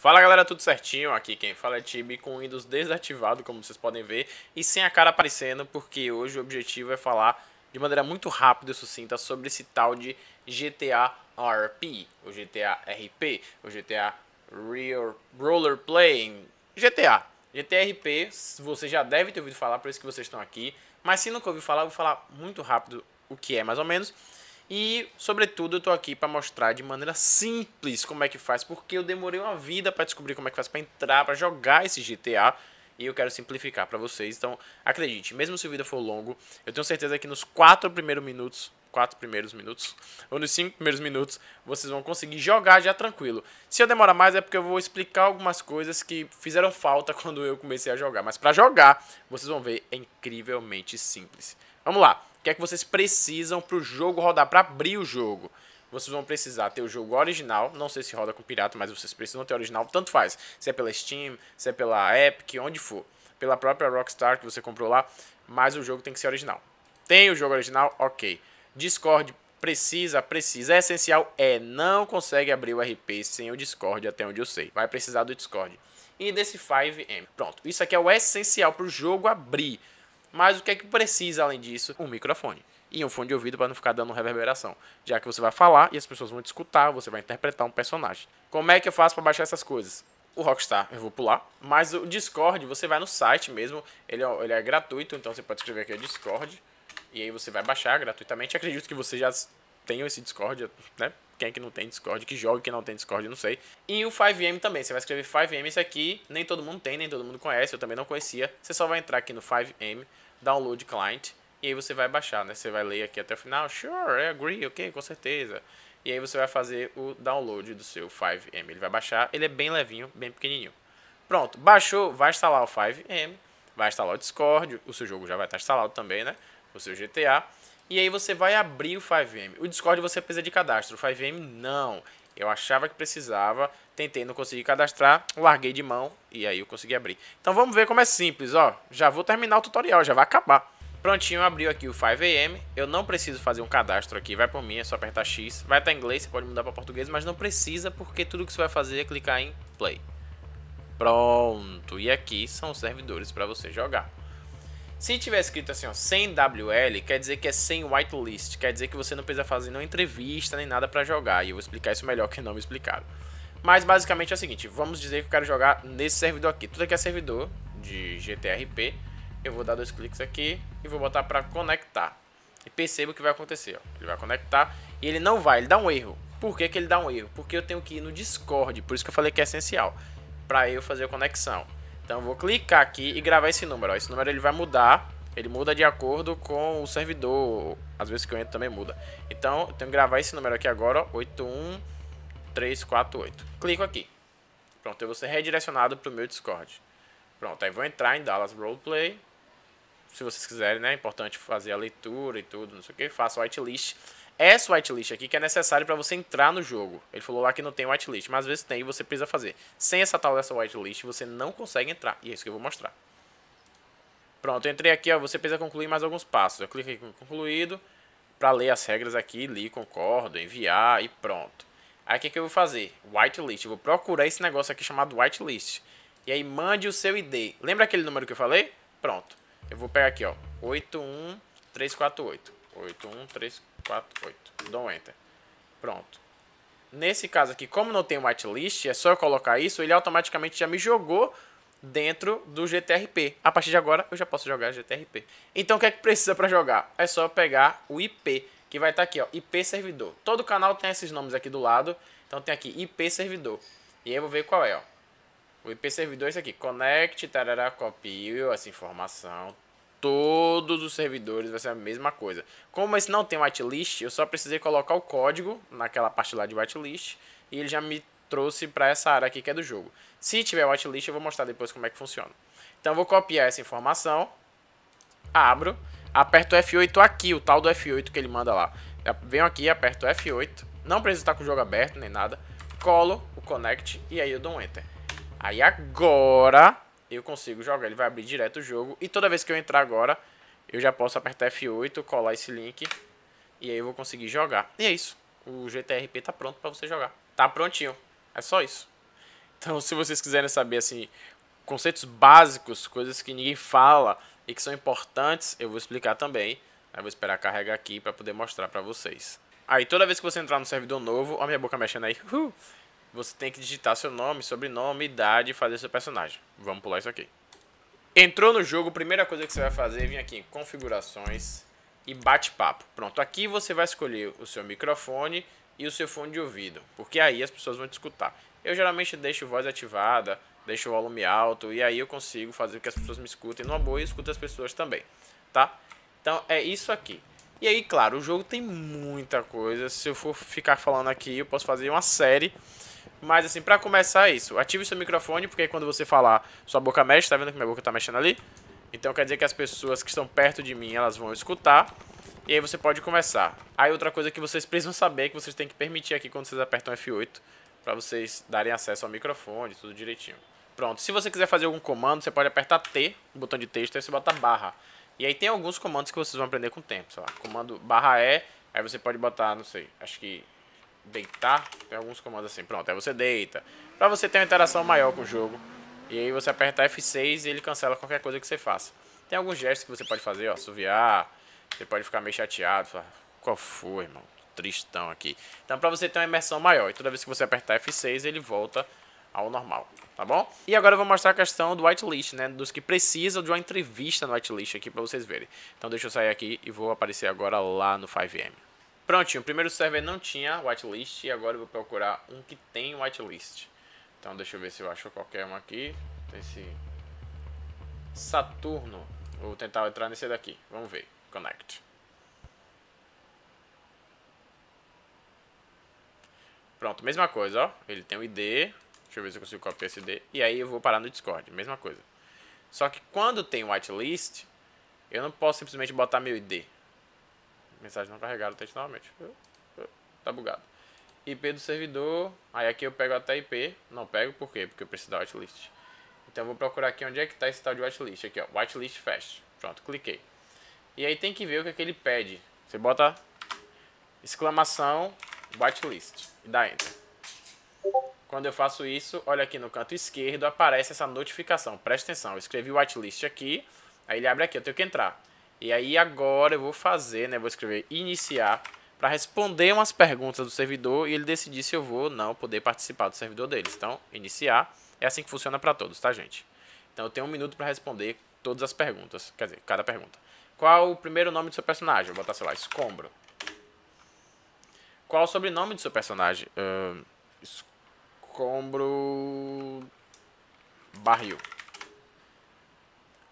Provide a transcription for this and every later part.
Fala galera, tudo certinho? Aqui quem fala é Tibi com o Windows desativado, como vocês podem ver, e sem a cara aparecendo, porque hoje o objetivo é falar de maneira muito rápida e sucinta sobre esse tal de GTA RP, o GTA RP, o GTA Real Roller Playing, GTA. GTA RP, você já deve ter ouvido falar, por isso que vocês estão aqui, mas se nunca ouviu falar, eu vou falar muito rápido o que é mais ou menos. E, sobretudo, eu tô aqui para mostrar de maneira simples como é que faz, porque eu demorei uma vida para descobrir como é que faz para entrar, para jogar esse GTA, e eu quero simplificar para vocês. Então, acredite, mesmo se o vídeo for longo, eu tenho certeza que nos quatro primeiros minutos, quatro primeiros minutos, ou nos cinco primeiros minutos, vocês vão conseguir jogar já tranquilo. Se eu demorar mais é porque eu vou explicar algumas coisas que fizeram falta quando eu comecei a jogar, mas para jogar, vocês vão ver, é incrivelmente simples. Vamos lá. O que é que vocês precisam para o jogo rodar, para abrir o jogo? Vocês vão precisar ter o jogo original, não sei se roda com pirata, mas vocês precisam ter o original, tanto faz. Se é pela Steam, se é pela Epic, onde for. Pela própria Rockstar que você comprou lá, mas o jogo tem que ser original. Tem o jogo original? Ok. Discord precisa, precisa, é essencial, é, não consegue abrir o RP sem o Discord, até onde eu sei. Vai precisar do Discord. E desse 5M. Pronto, isso aqui é o essencial para o jogo abrir. Mas o que é que precisa além disso? Um microfone e um fone de ouvido para não ficar dando reverberação, já que você vai falar e as pessoas vão te escutar, você vai interpretar um personagem. Como é que eu faço para baixar essas coisas? O Rockstar eu vou pular, mas o Discord você vai no site mesmo, ele é, ele é gratuito, então você pode escrever aqui o Discord e aí você vai baixar gratuitamente. Acredito que você já tenham esse Discord, né? Quem é que não tem Discord, que joga que não tem Discord, não sei. E o 5M também, você vai escrever 5M, isso aqui nem todo mundo tem, nem todo mundo conhece, eu também não conhecia. Você só vai entrar aqui no 5M, download client, e aí você vai baixar, né? Você vai ler aqui até o final, sure, I agree, ok, com certeza. E aí você vai fazer o download do seu 5M. Ele vai baixar, ele é bem levinho, bem pequenininho. Pronto, baixou, vai instalar o 5M, vai instalar o Discord, o seu jogo já vai estar instalado também, né? O seu GTA. E aí você vai abrir o 5M. O Discord você precisa de cadastro, o 5M não. Eu achava que precisava, tentei, não consegui cadastrar, larguei de mão e aí eu consegui abrir. Então vamos ver como é simples, ó. Já vou terminar o tutorial, já vai acabar. Prontinho, abriu aqui o 5am, eu não preciso fazer um cadastro aqui, vai por mim, é só apertar X. Vai estar em inglês, você pode mudar para português, mas não precisa porque tudo que você vai fazer é clicar em Play. Pronto, e aqui são os servidores para você jogar. Se tiver escrito assim, ó, sem WL, quer dizer que é sem whitelist, quer dizer que você não precisa fazer nenhuma entrevista nem nada para jogar, e eu vou explicar isso melhor que não me explicaram. Mas basicamente é o seguinte, vamos dizer que eu quero jogar nesse servidor aqui. Tudo aqui é servidor de GTRP. Eu vou dar dois cliques aqui e vou botar para conectar. E perceba o que vai acontecer, ó. Ele vai conectar e ele não vai, ele dá um erro. Por que, que ele dá um erro? Porque eu tenho que ir no Discord, por isso que eu falei que é essencial, para eu fazer a conexão. Então vou clicar aqui e gravar esse número. Ó. Esse número ele vai mudar. Ele muda de acordo com o servidor. Às vezes que eu entro também muda. Então eu tenho que gravar esse número aqui agora. 81348. Clico aqui. Pronto, eu vou ser redirecionado para o meu Discord. Pronto, aí vou entrar em Dallas Roleplay. Se vocês quiserem, né? É importante fazer a leitura e tudo, não sei o que. Faço whitelist essa whitelist aqui que é necessário para você entrar no jogo. Ele falou lá que não tem whitelist, mas às vezes tem e você precisa fazer. Sem essa tal dessa whitelist, você não consegue entrar. E é isso que eu vou mostrar. Pronto, eu entrei aqui, ó, você precisa concluir mais alguns passos. Eu clico aqui em concluído para ler as regras aqui, li, concordo, enviar e pronto. Aí o que, que eu vou fazer? Whitelist. Eu vou procurar esse negócio aqui chamado whitelist. E aí mande o seu ID. Lembra aquele número que eu falei? Pronto. Eu vou pegar aqui, ó, 81348. 81348. 4, 8. Dou um enter. Pronto. Nesse caso aqui, como não tem whitelist, é só eu colocar isso, ele automaticamente já me jogou dentro do GTRP. A partir de agora, eu já posso jogar GTRP. Então, o que é que precisa para jogar? É só eu pegar o IP, que vai estar tá aqui, ó, IP servidor. Todo canal tem esses nomes aqui do lado. Então, tem aqui IP servidor. E aí, eu vou ver qual é, ó. O IP servidor é esse aqui. Connect, tarará, copio essa informação, todos os servidores vai ser a mesma coisa. Como esse não tem whitelist, eu só precisei colocar o código naquela parte lá de whitelist e ele já me trouxe para essa área aqui que é do jogo. Se tiver whitelist, eu vou mostrar depois como é que funciona. Então eu vou copiar essa informação, abro, aperto F8 aqui, o tal do F8 que ele manda lá. Eu venho aqui, aperto F8, não precisa estar com o jogo aberto nem nada, colo o connect e aí eu dou um enter. Aí agora eu consigo jogar. Ele vai abrir direto o jogo. E toda vez que eu entrar agora, eu já posso apertar F8, colar esse link. E aí eu vou conseguir jogar. E é isso. O GTRP tá pronto para você jogar. Tá prontinho. É só isso. Então, se vocês quiserem saber, assim, conceitos básicos, coisas que ninguém fala e que são importantes, eu vou explicar também. Eu vou esperar carregar aqui para poder mostrar para vocês. Aí, toda vez que você entrar no servidor novo... a minha boca mexendo aí. Uhul. Você tem que digitar seu nome, sobrenome, idade e fazer seu personagem. Vamos pular isso aqui. Entrou no jogo, primeira coisa que você vai fazer é vir aqui em configurações e bate-papo. Pronto, aqui você vai escolher o seu microfone e o seu fone de ouvido, porque aí as pessoas vão te escutar. Eu geralmente deixo voz ativada, deixo o volume alto e aí eu consigo fazer que as pessoas me escutem numa boa e escuto as pessoas também, tá? Então é isso aqui. E aí, claro, o jogo tem muita coisa. Se eu for ficar falando aqui, eu posso fazer uma série. Mas assim, pra começar é isso. Ative seu microfone, porque quando você falar, sua boca mexe, tá vendo que minha boca tá mexendo ali? Então quer dizer que as pessoas que estão perto de mim, elas vão escutar. E aí você pode começar. Aí outra coisa que vocês precisam saber, que vocês têm que permitir aqui quando vocês apertam F8, para vocês darem acesso ao microfone, tudo direitinho. Pronto, se você quiser fazer algum comando, você pode apertar T, o botão de texto, aí você bota barra. E aí tem alguns comandos que vocês vão aprender com o tempo, sei lá, comando barra E, aí você pode botar, não sei, acho que deitar, tem alguns comandos assim. Pronto, aí você deita. Pra você ter uma interação maior com o jogo. E aí você aperta F6 e ele cancela qualquer coisa que você faça. Tem alguns gestos que você pode fazer, ó, assoviar. Você pode ficar meio chateado, falar, qual foi, irmão? Tristão aqui. Então pra você ter uma imersão maior. E toda vez que você apertar F6, ele volta ao normal, tá bom? E agora eu vou mostrar a questão do whitelist, né? Dos que precisam de uma entrevista no whitelist aqui pra vocês verem. Então deixa eu sair aqui e vou aparecer agora lá no 5M. Prontinho, o primeiro server não tinha whitelist e agora eu vou procurar um que tem whitelist. Então deixa eu ver se eu acho qualquer um aqui. Tem Esse Saturno. Vou tentar entrar nesse daqui. Vamos ver. Connect. Pronto, mesma coisa, ó. Ele tem um ID. Deixa eu ver se eu consigo copiar esse ID. E aí eu vou parar no Discord, mesma coisa. Só que quando tem whitelist, eu não posso simplesmente botar meu ID. Mensagem não carregada, teste novamente. Uh, uh, tá bugado. IP do servidor. Aí aqui eu pego até IP. Não pego por quê? Porque eu preciso da whitelist. Então eu vou procurar aqui onde é que está esse tal de whitelist. Aqui, ó. Whitelist fast. Pronto, cliquei. E aí tem que ver o que, é que ele pede. Você bota exclamação whitelist e dá enter. Quando eu faço isso, olha aqui no canto esquerdo aparece essa notificação. Presta atenção, eu escrevi whitelist aqui, aí ele abre aqui, eu tenho que entrar. E aí agora eu vou fazer, né? Vou escrever iniciar para responder umas perguntas do servidor e ele decidir se eu vou ou não poder participar do servidor deles. Então, iniciar. É assim que funciona para todos, tá, gente? Então eu tenho um minuto para responder todas as perguntas. Quer dizer, cada pergunta. Qual o primeiro nome do seu personagem? Vou botar, sei lá, Escombro. Qual o sobrenome do seu personagem? Uh, escombro... Barril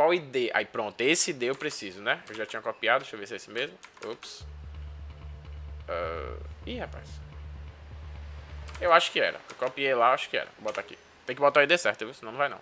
qual ID? Aí pronto, esse ID eu preciso, né? Eu já tinha copiado, deixa eu ver se é esse mesmo. Ops. Uh... Ih, rapaz. Eu acho que era. Eu copiei lá, acho que era. Vou botar aqui. Tem que botar o ID certo, viu? Senão não vai não.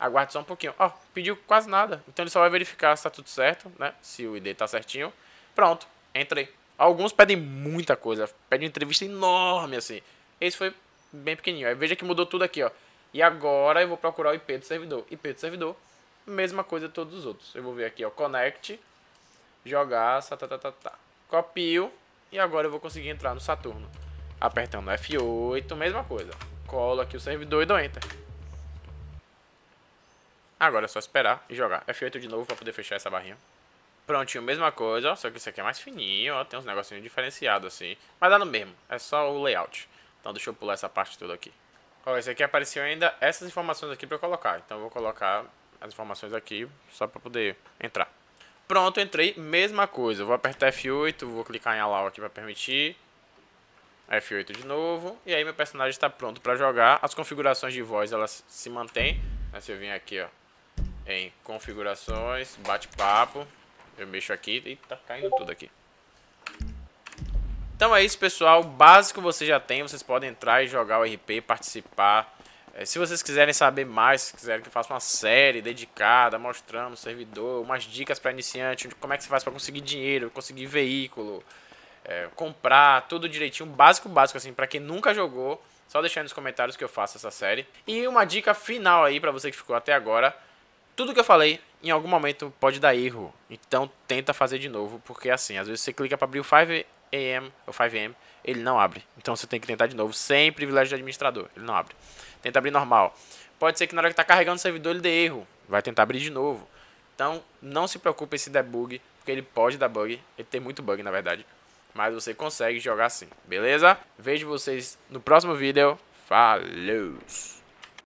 Aguarde só um pouquinho. Ó, oh, pediu quase nada. Então ele só vai verificar se tá tudo certo, né? Se o ID tá certinho. Pronto, entrei. Alguns pedem muita coisa. Pedem entrevista enorme, assim. Esse foi bem pequenininho. Aí veja que mudou tudo aqui, ó. E agora eu vou procurar o IP do servidor. IP do servidor Mesma coisa todos os outros. Eu vou ver aqui, ó, connect, jogar, tá, tá, tá, tá. Copio e agora eu vou conseguir entrar no Saturno. Apertando F8, mesma coisa. Colo aqui o servidor e dou Enter. Agora é só esperar e jogar. F8 de novo para poder fechar essa barrinha. Prontinho, mesma coisa, só que isso aqui é mais fininho, ó, tem uns negocinhos diferenciados assim. Mas dá no mesmo, é só o layout. Então deixa eu pular essa parte toda aqui. Ó, esse aqui apareceu ainda essas informações aqui para eu colocar. Então eu vou colocar as informações aqui só para poder entrar. Pronto, entrei. Mesma coisa. Vou apertar F8, vou clicar em Allow aqui para permitir. F8 de novo. E aí meu personagem está pronto para jogar. As configurações de voz, elas se mantêm. se eu vim aqui, ó, em configurações, bate-papo. Eu mexo aqui e tá caindo tudo aqui. Então é isso, pessoal. O básico você já tem. Vocês podem entrar e jogar o RP, participar é, se vocês quiserem saber mais, se quiserem que eu faça uma série dedicada, mostrando o servidor, umas dicas para iniciante, como é que você faz para conseguir dinheiro, conseguir veículo, é, comprar, tudo direitinho, básico, básico, assim, para quem nunca jogou, só deixar aí nos comentários que eu faço essa série. E uma dica final aí para você que ficou até agora, tudo que eu falei em algum momento pode dar erro, então tenta fazer de novo, porque é assim, às vezes você clica para abrir o 5am, ou 5am, ele não abre. Então você tem que tentar de novo, sem privilégio de administrador, ele não abre. Tenta abrir normal. Pode ser que na hora que está carregando o servidor ele dê erro, vai tentar abrir de novo. Então não se preocupe se der bug, porque ele pode dar bug, ele tem muito bug na verdade. Mas você consegue jogar assim, beleza? Vejo vocês no próximo vídeo. Falou!